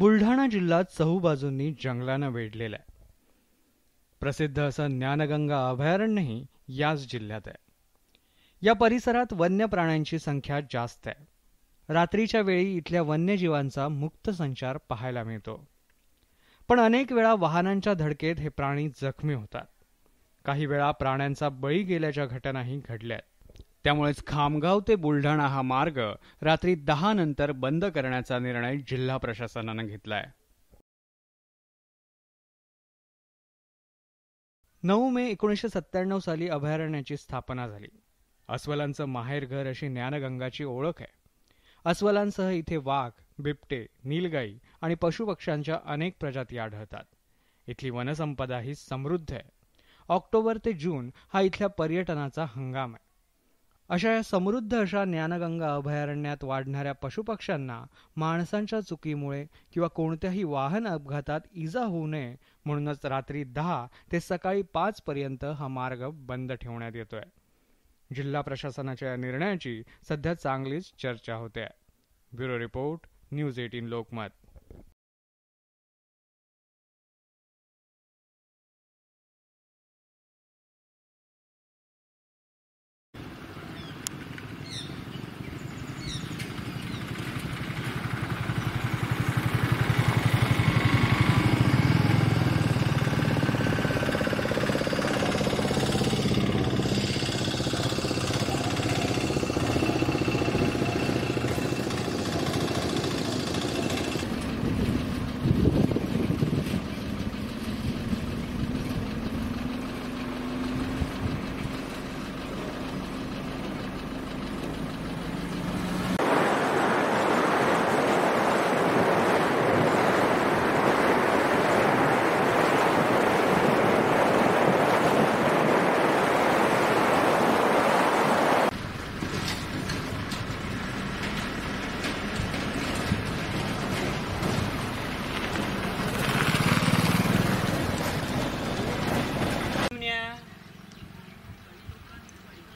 बुलढाणा जिल्हा चहूबाजूंनी जंगलानं वेढलेलं आहे प्रसिद्ध असं ज्ञानगंगा अभयारण्यही याच जिल्ह्यात आहे या परिसरात वन्य प्राण्यांची संख्या जास्त आहे रात्रीच्या वेळी इथल्या वन्यजीवांचा मुक्त संचार पाहायला मिळतो पण अनेक वेळा वाहनांच्या धडकेत हे प्राणी जखमी होतात काही वेळा प्राण्यांचा बळी गेल्याच्या घटनाही घडल्या त्यामुळेच खामगाव ते बुलढाणा हा मार्ग रात्री दहा नंतर बंद करण्याचा निर्णय जिल्हा प्रशासनानं घेतलाय नऊ मे एकोणीसशे सत्त्याण्णव साली अभयारण्याची स्थापना झाली अस्वलांचं माहेरघर अशी ज्ञानगंगाची ओळख आहे अस्वलांसह इथे वाघ बिबटे नीलगाई आणि पशुपक्ष्यांच्या अनेक प्रजाती आढळतात इथली वनसंपदा ही समृद्ध आहे ऑक्टोबर ते जून हा इथल्या पर्यटनाचा हंगाम आहे अशा समृद्ध अशा ज्ञानगंगा अभयारण्यात वाढणाऱ्या पशुपक्ष्यांना माणसांच्या चुकीमुळे किंवा कोणत्याही वाहन अपघातात इजा होऊ नये म्हणूनच रात्री दहा ते सकाळी पाच पर्यंत हा मार्ग बंद ठेवण्यात येतोय जिल्हा प्रशासनाच्या या निर्णयाची सध्या चांगलीच चर्चा होते bureau report news eighteen Lokmat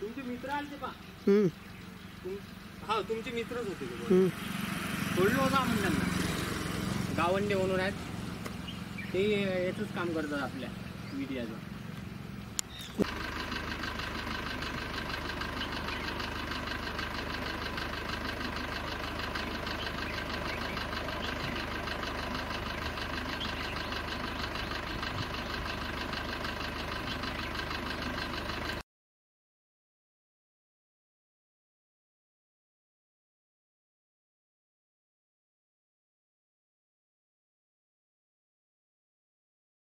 तुमचे मित्र आले ते पा हा तुमचे मित्रच होते सोडलो होता आपण त्यांना गावंडे म्हणून आहेत ते याच काम करतात आपल्या मीडियाचं